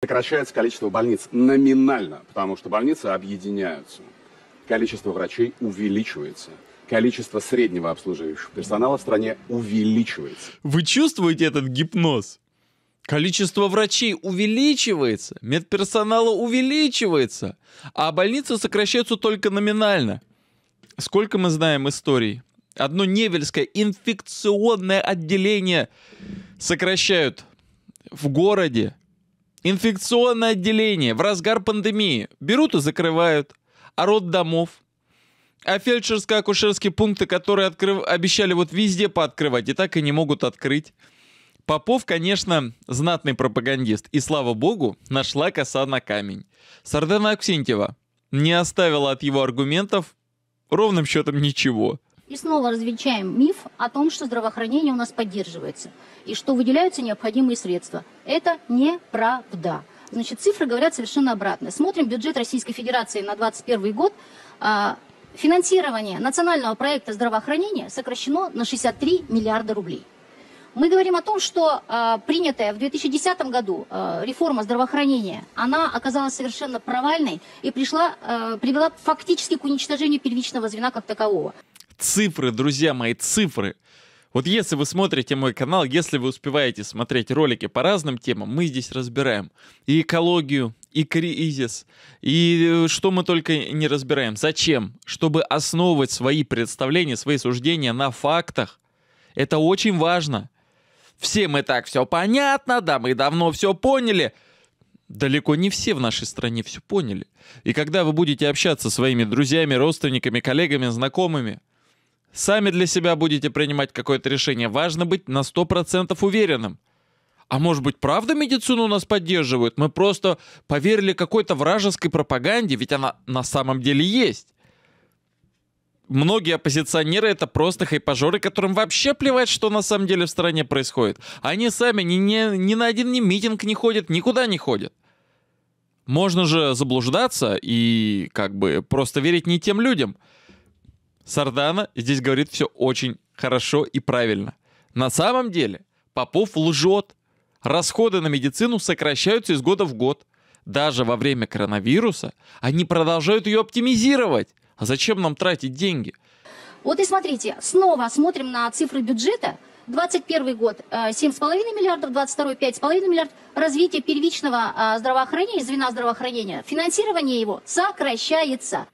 Сокращается количество больниц номинально, потому что больницы объединяются. Количество врачей увеличивается. Количество среднего обслуживающего персонала в стране увеличивается. Вы чувствуете этот гипноз? Количество врачей увеличивается, медперсонала увеличивается, а больницы сокращаются только номинально. Сколько мы знаем историй? Одно Невельское инфекционное отделение сокращают в городе Инфекционное отделение в разгар пандемии берут и закрывают. А род домов? А фельдшерско-акушерские пункты, которые открыв... обещали вот везде пооткрывать, и так и не могут открыть. Попов, конечно, знатный пропагандист. И, слава богу, нашла коса на камень. Сардана Аксентьева не оставила от его аргументов ровным счетом ничего. И снова развенчаем миф о том, что здравоохранение у нас поддерживается и что выделяются необходимые средства. Это неправда. Значит, цифры говорят совершенно обратное. Смотрим бюджет Российской Федерации на 2021 год. А, финансирование национального проекта здравоохранения сокращено на 63 миллиарда рублей. Мы говорим о том, что э, принятая в 2010 году э, реформа здравоохранения, она оказалась совершенно провальной и пришла, э, привела фактически к уничтожению первичного звена как такового. Цифры, друзья мои, цифры. Вот если вы смотрите мой канал, если вы успеваете смотреть ролики по разным темам, мы здесь разбираем и экологию, и кризис, и э, что мы только не разбираем. Зачем? Чтобы основывать свои представления, свои суждения на фактах. Это очень важно. Всем и так все понятно, да, мы давно все поняли. Далеко не все в нашей стране все поняли. И когда вы будете общаться со своими друзьями, родственниками, коллегами, знакомыми – сами для себя будете принимать какое-то решение. Важно быть на 100% уверенным. А может быть, правда медицину нас поддерживают? Мы просто поверили какой-то вражеской пропаганде, ведь она на самом деле есть. Многие оппозиционеры это просто хайпажоры, которым вообще плевать, что на самом деле в стране происходит. Они сами ни, ни, ни на один ни митинг не ходят, никуда не ходят. Можно же заблуждаться и как бы просто верить не тем людям. Сардана здесь говорит все очень хорошо и правильно. На самом деле Попов лжет. Расходы на медицину сокращаются из года в год. Даже во время коронавируса они продолжают ее оптимизировать. А зачем нам тратить деньги? Вот и смотрите, снова смотрим на цифры бюджета. 21 год 7,5 э, миллиардов, 22 5,5 миллиардов. Развитие первичного э, здравоохранения, звена здравоохранения, финансирование его сокращается.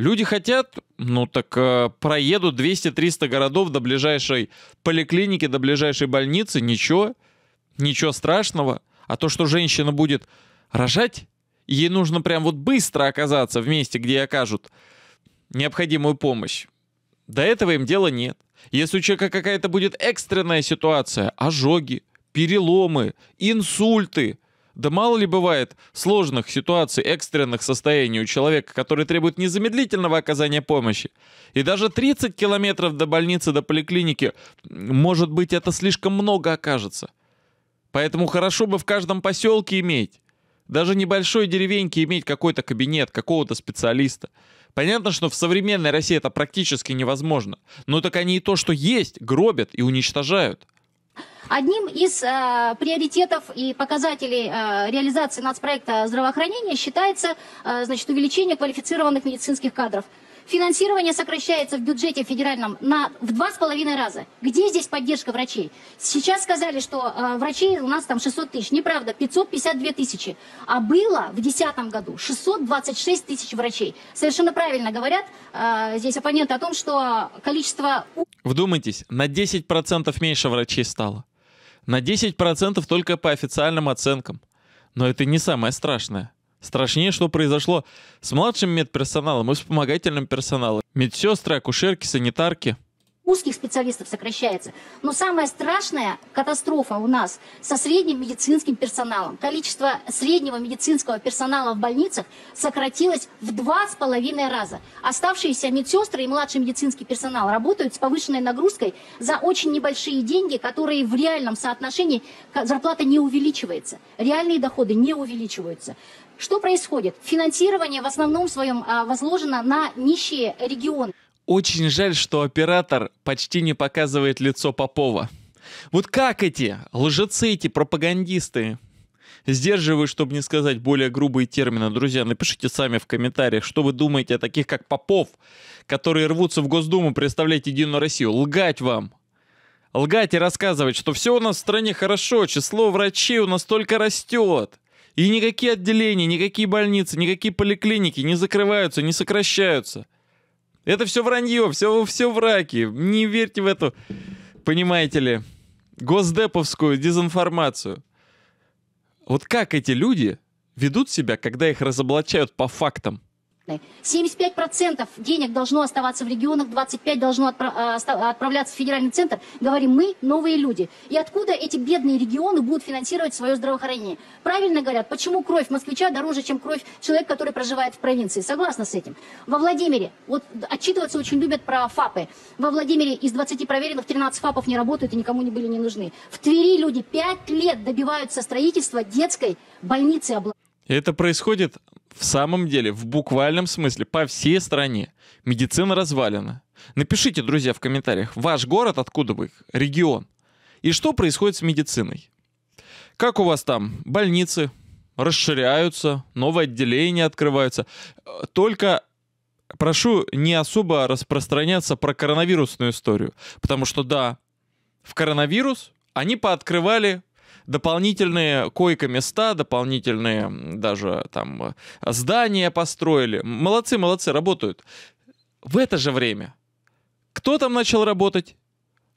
Люди хотят, ну так э, проеду 200-300 городов до ближайшей поликлиники, до ближайшей больницы, ничего, ничего страшного. А то, что женщина будет рожать, ей нужно прям вот быстро оказаться в месте, где окажут необходимую помощь. До этого им дела нет. Если у человека какая-то будет экстренная ситуация, ожоги, переломы, инсульты, да мало ли бывает сложных ситуаций, экстренных состояний у человека, которые требуют незамедлительного оказания помощи. И даже 30 километров до больницы, до поликлиники, может быть, это слишком много окажется. Поэтому хорошо бы в каждом поселке иметь, даже небольшой деревеньке иметь какой-то кабинет, какого-то специалиста. Понятно, что в современной России это практически невозможно. Но так они и то, что есть, гробят и уничтожают. Одним из э, приоритетов и показателей э, реализации нацпроекта здравоохранения считается э, значит, увеличение квалифицированных медицинских кадров. Финансирование сокращается в бюджете федеральном на, в два с половиной раза. Где здесь поддержка врачей? Сейчас сказали, что э, врачей у нас там 600 тысяч. Неправда, 552 тысячи. А было в 2010 году 626 тысяч врачей. Совершенно правильно говорят э, здесь оппоненты о том, что количество... Вдумайтесь, на 10% меньше врачей стало. На 10% только по официальным оценкам. Но это не самое страшное. Страшнее, что произошло с младшим медперсоналом и вспомогательным персоналом. Медсестры, акушерки, санитарки. Узких специалистов сокращается. Но самая страшная катастрофа у нас со средним медицинским персоналом. Количество среднего медицинского персонала в больницах сократилось в два с половиной раза. Оставшиеся медсестры и младший медицинский персонал работают с повышенной нагрузкой за очень небольшие деньги, которые в реальном соотношении зарплата не увеличивается. Реальные доходы не увеличиваются. Что происходит? Финансирование в основном своем а, возложено на нищие регионы. Очень жаль, что оператор почти не показывает лицо Попова. Вот как эти лжецы, эти пропагандисты, сдерживаю, чтобы не сказать более грубые термины. Друзья, напишите сами в комментариях, что вы думаете о таких, как Попов, которые рвутся в Госдуму представлять Единую Россию. Лгать вам. Лгать и рассказывать, что все у нас в стране хорошо, число врачей у нас только растет. И никакие отделения, никакие больницы, никакие поликлиники не закрываются, не сокращаются. Это все вранье, все, все враки. Не верьте в эту, понимаете ли, госдеповскую дезинформацию. Вот как эти люди ведут себя, когда их разоблачают по фактам? 75% э, денег должно оставаться в регионах, 25% должно э, отправляться в федеральный центр. Говорим мы, новые люди. И откуда эти бедные регионы будут финансировать свое здравоохранение? Правильно говорят, почему кровь москвича дороже, чем кровь человека, который проживает в провинции. Согласна с этим. Во Владимире, вот отчитываться очень любят про ФАПы. Во Владимире из 20 проверенных 13 ФАПов не работают и никому не были не нужны. В Твери люди 5 лет добиваются строительства детской больницы областной. Это происходит в самом деле, в буквальном смысле, по всей стране. Медицина развалена. Напишите, друзья, в комментариях, ваш город, откуда вы, регион. И что происходит с медициной? Как у вас там больницы расширяются, новые отделения открываются? Только прошу не особо распространяться про коронавирусную историю, потому что да, в коронавирус они пооткрывали дополнительные койко-места, дополнительные даже там э, здания построили. Молодцы, молодцы, работают. В это же время кто там начал работать?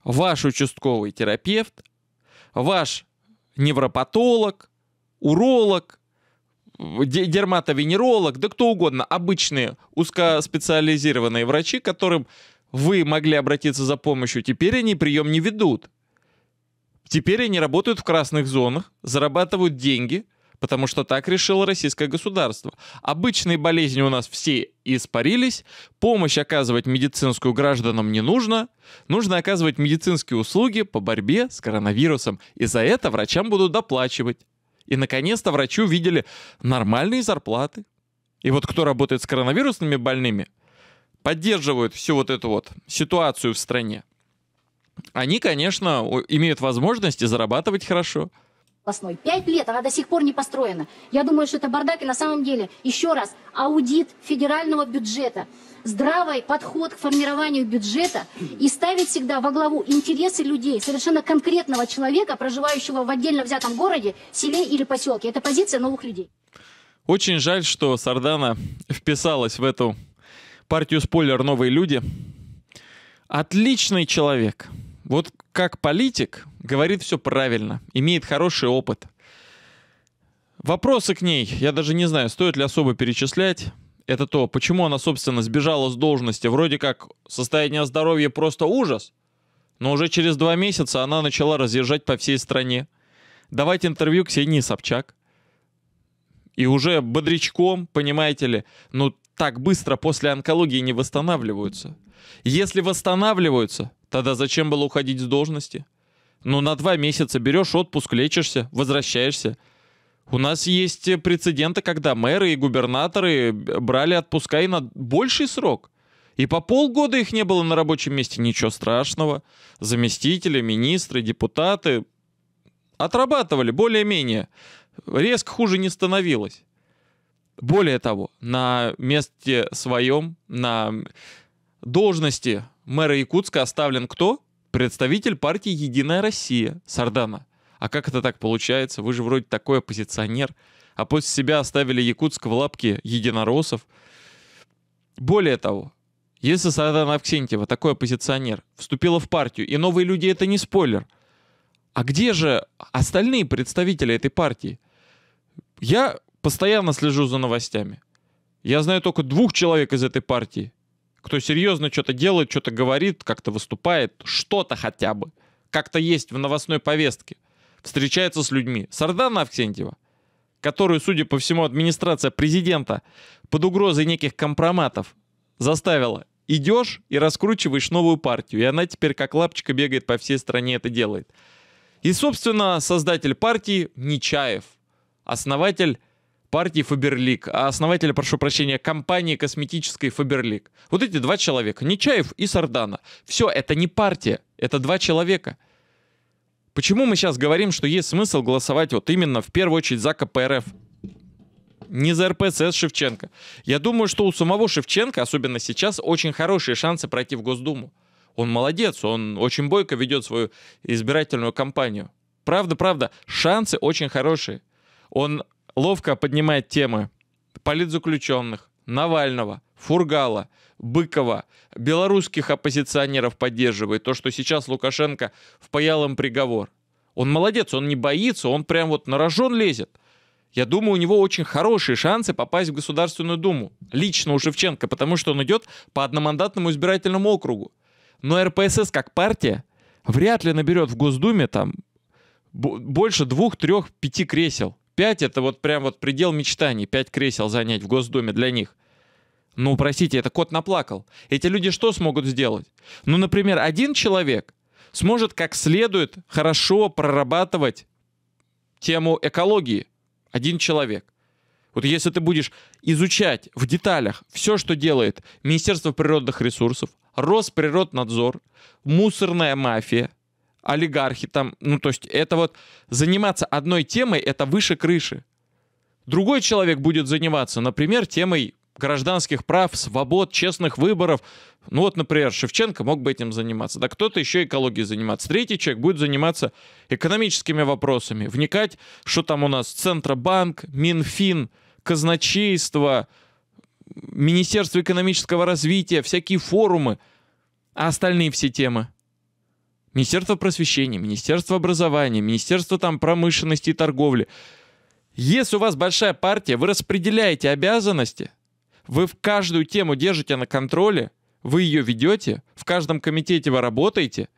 Ваш участковый терапевт, ваш невропатолог, уролог, дерматовенеролог, да кто угодно, обычные узкоспециализированные врачи, которым вы могли обратиться за помощью, теперь они прием не ведут. Теперь они работают в красных зонах, зарабатывают деньги, потому что так решило российское государство. Обычные болезни у нас все испарились, помощь оказывать медицинскую гражданам не нужно, нужно оказывать медицинские услуги по борьбе с коронавирусом, и за это врачам будут доплачивать. И, наконец-то, врачу видели нормальные зарплаты. И вот кто работает с коронавирусными больными, поддерживают всю вот эту вот ситуацию в стране они, конечно, имеют возможности зарабатывать хорошо областной. Пять лет она до сих пор не построена. Я думаю, что это бардак. И на самом деле, еще раз, аудит федерального бюджета, здравый подход к формированию бюджета и ставить всегда во главу интересы людей, совершенно конкретного человека, проживающего в отдельно взятом городе, селе или поселке. Это позиция новых людей. Очень жаль, что Сардана вписалась в эту партию спойлер «Новые люди». Отличный человек – вот как политик говорит все правильно, имеет хороший опыт. Вопросы к ней, я даже не знаю, стоит ли особо перечислять. Это то, почему она, собственно, сбежала с должности. Вроде как состояние здоровья просто ужас, но уже через два месяца она начала разъезжать по всей стране, давать интервью Ксении Собчак. И уже бодрячком, понимаете ли, ну так быстро после онкологии не восстанавливаются. Если восстанавливаются, Тогда зачем было уходить с должности? Ну, на два месяца берешь отпуск, лечишься, возвращаешься. У нас есть прецеденты, когда мэры и губернаторы брали отпуска и на больший срок. И по полгода их не было на рабочем месте, ничего страшного. Заместители, министры, депутаты отрабатывали более-менее. Резко хуже не становилось. Более того, на месте своем, на должности мэра Якутска оставлен кто? Представитель партии «Единая Россия» Сардана. А как это так получается? Вы же вроде такой оппозиционер. А после себя оставили Якутск в лапке единороссов. Более того, если Сардана Авксентьева, такой оппозиционер, вступила в партию, и новые люди — это не спойлер, а где же остальные представители этой партии? Я постоянно слежу за новостями. Я знаю только двух человек из этой партии кто серьезно что-то делает, что-то говорит, как-то выступает, что-то хотя бы, как-то есть в новостной повестке, встречается с людьми. Сардана Авксентьева, которую, судя по всему, администрация президента под угрозой неких компроматов заставила идешь и раскручиваешь новую партию. И она теперь как лапочка бегает по всей стране это делает. И, собственно, создатель партии Нечаев, основатель партии Фаберлик, а основателя, прошу прощения, компании косметической Фаберлик. Вот эти два человека, Нечаев и Сардана. Все, это не партия, это два человека. Почему мы сейчас говорим, что есть смысл голосовать вот именно в первую очередь за КПРФ? Не за РПЦС Шевченко. Я думаю, что у самого Шевченко, особенно сейчас, очень хорошие шансы пройти в Госдуму. Он молодец, он очень бойко ведет свою избирательную кампанию. Правда, правда, шансы очень хорошие. Он ловко поднимает темы политзаключенных, Навального, Фургала, Быкова, белорусских оппозиционеров поддерживает, то, что сейчас Лукашенко впаял им приговор. Он молодец, он не боится, он прям вот на рожон лезет. Я думаю, у него очень хорошие шансы попасть в Государственную Думу. Лично у Шевченко, потому что он идет по одномандатному избирательному округу. Но РПСС как партия вряд ли наберет в Госдуме там больше двух, трех, пяти кресел. 5 это вот прям вот предел мечтаний, 5 кресел занять в Госдуме для них. Ну, простите, это кот наплакал. Эти люди что смогут сделать? Ну, например, один человек сможет как следует хорошо прорабатывать тему экологии. Один человек. Вот если ты будешь изучать в деталях все, что делает Министерство природных ресурсов, Росприроднадзор, мусорная мафия – олигархи там, ну то есть это вот заниматься одной темой, это выше крыши. Другой человек будет заниматься, например, темой гражданских прав, свобод, честных выборов. Ну вот, например, Шевченко мог бы этим заниматься. Да кто-то еще экологией заниматься. Третий человек будет заниматься экономическими вопросами, вникать, что там у нас Центробанк, Минфин, казначейство, Министерство экономического развития, всякие форумы, а остальные все темы – Министерство просвещения, Министерство образования, Министерство там промышленности и торговли. Если у вас большая партия, вы распределяете обязанности, вы в каждую тему держите на контроле, вы ее ведете, в каждом комитете вы работаете.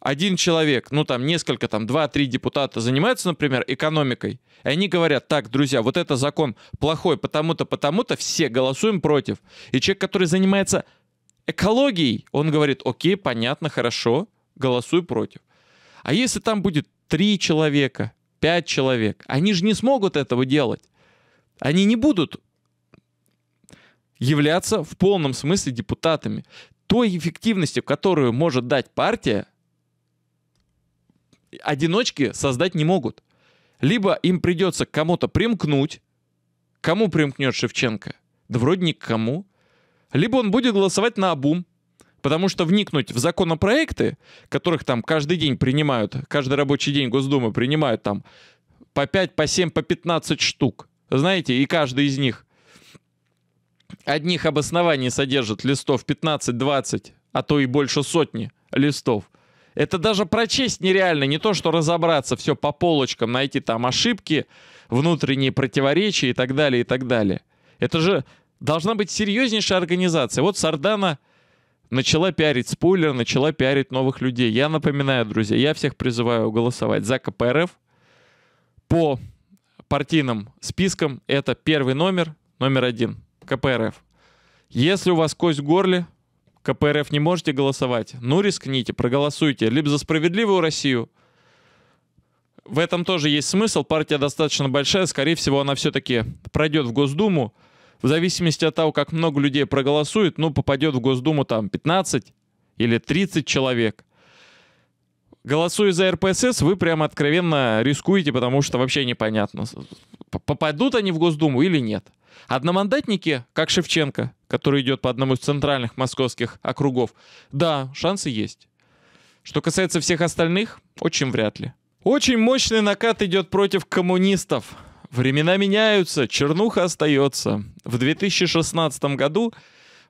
Один человек, ну там несколько, там два-три депутата занимаются, например, экономикой, и они говорят, так, друзья, вот это закон плохой, потому-то, потому-то, все голосуем против. И человек, который занимается экологией, он говорит, окей, понятно, хорошо, голосуй против. А если там будет три человека, пять человек, они же не смогут этого делать. Они не будут являться в полном смысле депутатами. Той эффективности, которую может дать партия, одиночки создать не могут. Либо им придется к кому-то примкнуть. Кому примкнет Шевченко? Да вроде ни к кому. Либо он будет голосовать на обум, Потому что вникнуть в законопроекты, которых там каждый день принимают, каждый рабочий день Госдумы принимают там по 5, по 7, по 15 штук, знаете, и каждый из них одних обоснований содержит листов 15-20, а то и больше сотни листов. Это даже прочесть нереально, не то что разобраться все по полочкам, найти там ошибки, внутренние противоречия и так далее, и так далее. Это же должна быть серьезнейшая организация. Вот Сардана начала пиарить спойлер, начала пиарить новых людей. Я напоминаю, друзья, я всех призываю голосовать за КПРФ по партийным спискам. Это первый номер, номер один, КПРФ. Если у вас кость в горле, КПРФ не можете голосовать, ну рискните, проголосуйте либо за справедливую Россию, в этом тоже есть смысл. Партия достаточно большая. Скорее всего, она все-таки пройдет в Госдуму в зависимости от того, как много людей проголосует, ну, попадет в Госдуму там 15 или 30 человек. Голосуя за РПСС, вы прямо откровенно рискуете, потому что вообще непонятно, попадут они в Госдуму или нет. Одномандатники, как Шевченко, который идет по одному из центральных московских округов, да, шансы есть. Что касается всех остальных, очень вряд ли. Очень мощный накат идет против коммунистов. Времена меняются, чернуха остается. В 2016 году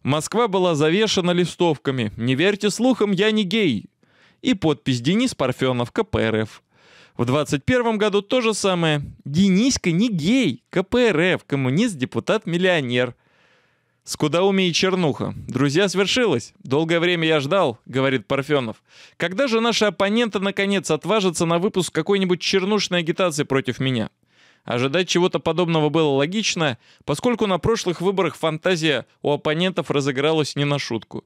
Москва была завешена листовками «Не верьте слухам, я не гей» и подпись «Денис Парфенов, КПРФ». В 21 году то же самое. Дениська не гей, КПРФ, коммунист, депутат, миллионер. С куда умей чернуха. Друзья, свершилось. Долгое время я ждал, говорит Парфенов. Когда же наши оппоненты наконец отважатся на выпуск какой-нибудь чернушной агитации против меня? Ожидать чего-то подобного было логично, поскольку на прошлых выборах фантазия у оппонентов разыгралась не на шутку.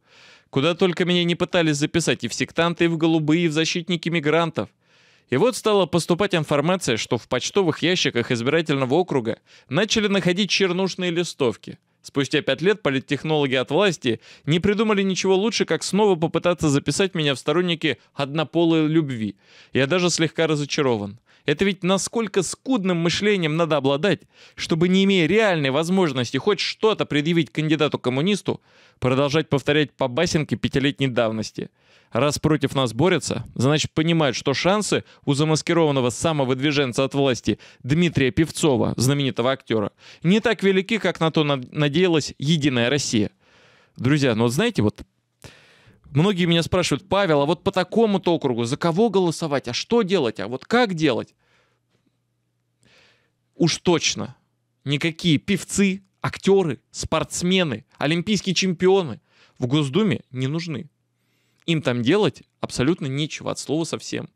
Куда только меня не пытались записать и в сектанты, и в голубые, и в защитники мигрантов. И вот стала поступать информация, что в почтовых ящиках избирательного округа начали находить чернушные листовки. Спустя пять лет политтехнологи от власти не придумали ничего лучше, как снова попытаться записать меня в сторонники однополой любви. Я даже слегка разочарован. Это ведь насколько скудным мышлением надо обладать, чтобы, не имея реальной возможности хоть что-то предъявить кандидату-коммунисту, продолжать повторять по басенке пятилетней давности. Раз против нас борются, значит понимают, что шансы у замаскированного самовыдвиженца от власти Дмитрия Певцова, знаменитого актера, не так велики, как на то надеялась «Единая Россия». Друзья, ну вот знаете, вот Многие меня спрашивают, Павел, а вот по такому-то округу за кого голосовать, а что делать, а вот как делать? Уж точно никакие певцы, актеры, спортсмены, олимпийские чемпионы в Госдуме не нужны. Им там делать абсолютно нечего, от слова совсем.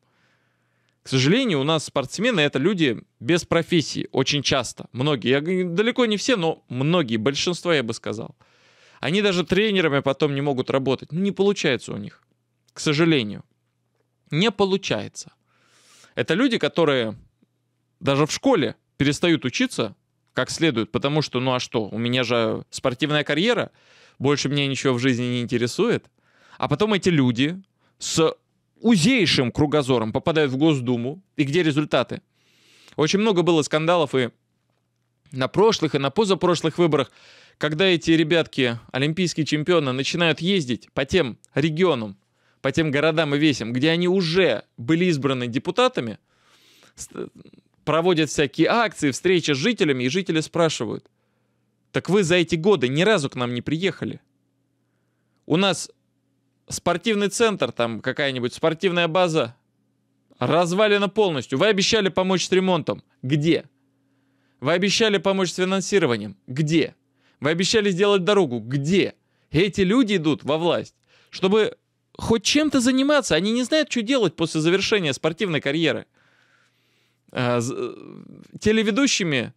К сожалению, у нас спортсмены — это люди без профессии очень часто. Многие, я, далеко не все, но многие, большинство, я бы сказал — они даже тренерами потом не могут работать. Ну, не получается у них, к сожалению. Не получается. Это люди, которые даже в школе перестают учиться как следует, потому что, ну а что, у меня же спортивная карьера, больше меня ничего в жизни не интересует. А потом эти люди с узейшим кругозором попадают в Госдуму, и где результаты? Очень много было скандалов и на прошлых и на позапрошлых выборах, когда эти ребятки, олимпийские чемпионы, начинают ездить по тем регионам, по тем городам и весям, где они уже были избраны депутатами, проводят всякие акции, встречи с жителями, и жители спрашивают, так вы за эти годы ни разу к нам не приехали. У нас спортивный центр, там какая-нибудь спортивная база, развалена полностью. Вы обещали помочь с ремонтом. Где? Вы обещали помочь с финансированием. Где? Вы обещали сделать дорогу. Где? эти люди идут во власть, чтобы хоть чем-то заниматься. Они не знают, что делать после завершения спортивной карьеры. А, э, телеведущими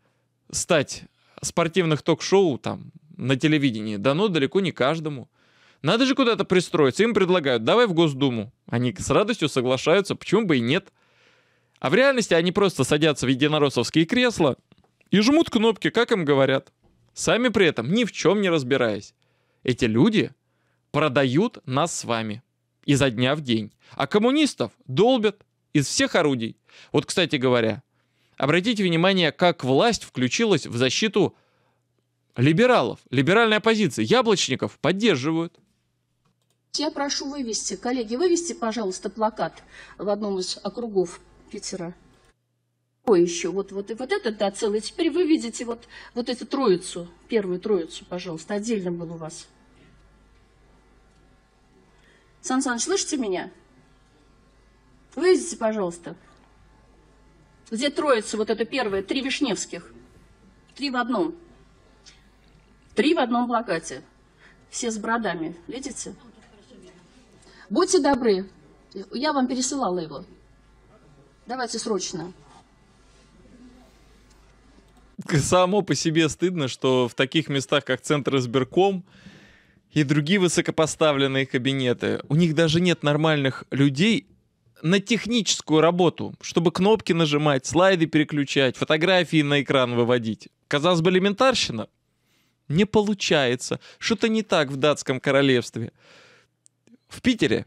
стать спортивных ток-шоу там на телевидении дано ну, далеко не каждому. Надо же куда-то пристроиться. Им предлагают, давай в Госдуму. Они с радостью соглашаются, почему бы и нет. А в реальности они просто садятся в единоросовские кресла – и жмут кнопки, как им говорят, сами при этом ни в чем не разбираясь. Эти люди продают нас с вами изо дня в день, а коммунистов долбят из всех орудий. Вот, кстати говоря, обратите внимание, как власть включилась в защиту либералов, либеральной оппозиции, яблочников поддерживают. Я прошу вывести, коллеги, вывести, пожалуйста, плакат в одном из округов Питера. Ой, еще вот, вот, и вот этот да, целый. Теперь вы видите вот, вот эту троицу, первую троицу, пожалуйста, отдельно был у вас. Сан Саныч, слышите меня? Выведите, пожалуйста. Где троица, вот это первая, три Вишневских. Три в одном. Три в одном плакате. Все с бородами, видите? Будьте добры. Я вам пересылала его. Давайте срочно само по себе стыдно, что в таких местах, как Центр избирком, и другие высокопоставленные кабинеты. У них даже нет нормальных людей на техническую работу, чтобы кнопки нажимать, слайды переключать, фотографии на экран выводить. Казалось бы, элементарщина. Не получается. Что-то не так в датском королевстве. В Питере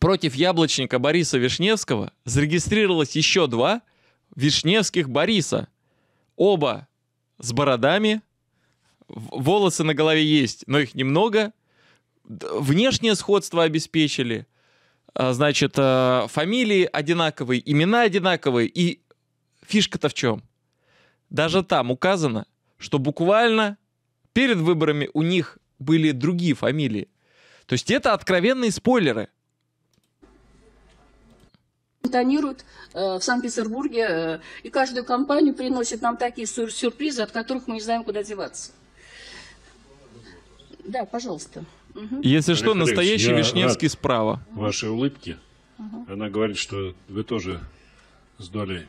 против яблочника Бориса Вишневского зарегистрировалось еще два Вишневских Бориса. Оба с бородами, волосы на голове есть, но их немного. Внешнее сходство обеспечили. А, значит, а, фамилии одинаковые, имена одинаковые. И фишка-то в чем? Даже там указано, что буквально перед выборами у них были другие фамилии. То есть это откровенные спойлеры – фонтанируют э, в Санкт-Петербурге, э, и каждую компанию приносит нам такие сюр сюрпризы, от которых мы не знаем, куда деваться. Да, пожалуйста. Угу. Если что, настоящий Вишневский справа. Ваши улыбки. Угу. Она говорит, что вы тоже с долей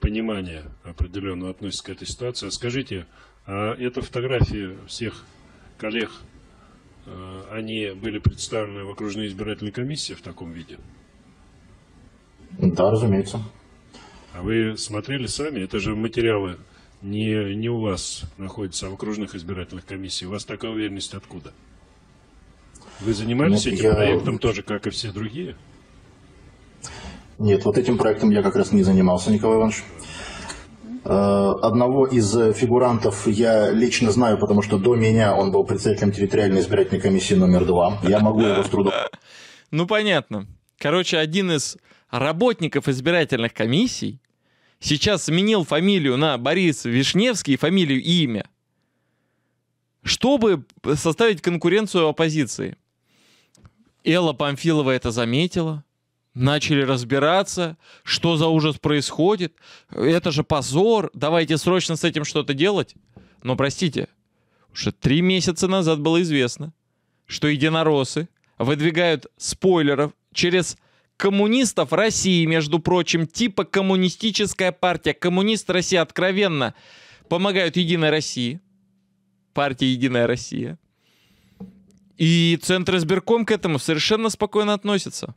понимания определенного относитесь к этой ситуации. Скажите, а это фотографии всех коллег, э, они были представлены в окружной избирательной комиссии в таком виде? Да, разумеется. А вы смотрели сами? Это же материалы не, не у вас находятся, а в окружных избирательных комиссиях. У вас такая уверенность откуда? Вы занимались ну, этим я... проектом тоже, как и все другие? Нет, вот этим проектом я как раз не занимался, Николай Иванович. Э, одного из фигурантов я лично знаю, потому что до меня он был председателем территориальной избирательной комиссии номер два. Я могу его с трудом... Ну, понятно. Короче, один из работников избирательных комиссий сейчас сменил фамилию на Борис Вишневский, фамилию и имя, чтобы составить конкуренцию оппозиции. Элла Памфилова это заметила, начали разбираться, что за ужас происходит, это же позор, давайте срочно с этим что-то делать. Но простите, уже три месяца назад было известно, что единоросы выдвигают спойлеров через коммунистов России, между прочим, типа коммунистическая партия. Коммунист России откровенно помогают Единой России, партия Единая Россия. И Центр избирком к этому совершенно спокойно относится.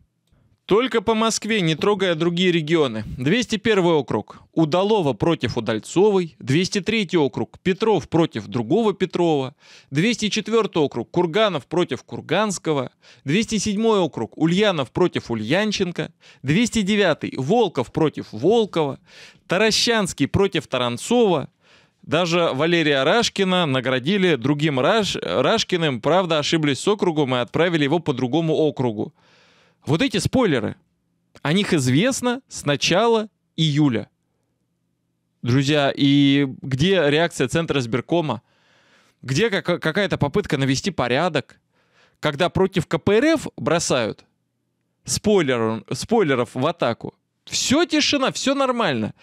Только по Москве, не трогая другие регионы. 201 округ. Удалова против Удальцовой. 203 округ. Петров против другого Петрова. 204 округ. Курганов против Курганского. 207 округ. Ульянов против Ульянченко. 209. Волков против Волкова. Таращанский против Таранцова. Даже Валерия Рашкина наградили другим Раш... Рашкиным, правда ошиблись с округом и отправили его по другому округу. Вот эти спойлеры, о них известно с начала июля. Друзья, и где реакция Центра сберкома? Где какая-то попытка навести порядок? Когда против КПРФ бросают спойлер, спойлеров в атаку. Все тишина, все нормально.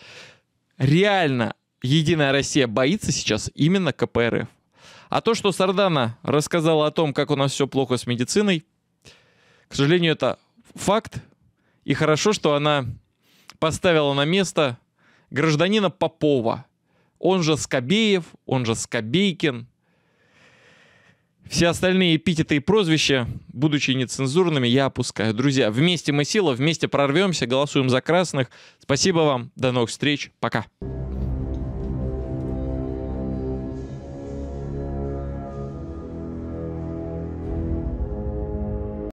Реально, Единая Россия боится сейчас именно КПРФ. А то, что Сардана рассказала о том, как у нас все плохо с медициной, к сожалению, это факт, и хорошо, что она поставила на место гражданина Попова. Он же Скобеев, он же Скобейкин. Все остальные эпитеты и прозвища, будучи нецензурными, я опускаю. Друзья, вместе мы сила, вместе прорвемся, голосуем за красных. Спасибо вам, до новых встреч, пока.